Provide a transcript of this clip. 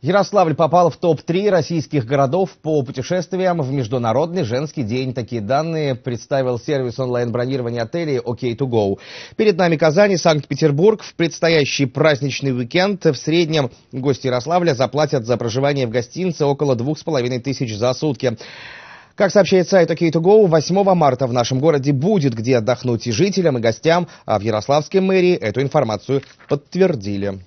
Ярославль попал в топ-3 российских городов по путешествиям в Международный женский день. Такие данные представил сервис онлайн-бронирования отелей OK2Go. Перед нами Казань и Санкт-Петербург. В предстоящий праздничный уикенд в среднем гости Ярославля заплатят за проживание в гостинице около половиной тысяч за сутки. Как сообщает сайт OK2Go, 8 марта в нашем городе будет где отдохнуть и жителям, и гостям, а в Ярославской мэрии эту информацию подтвердили.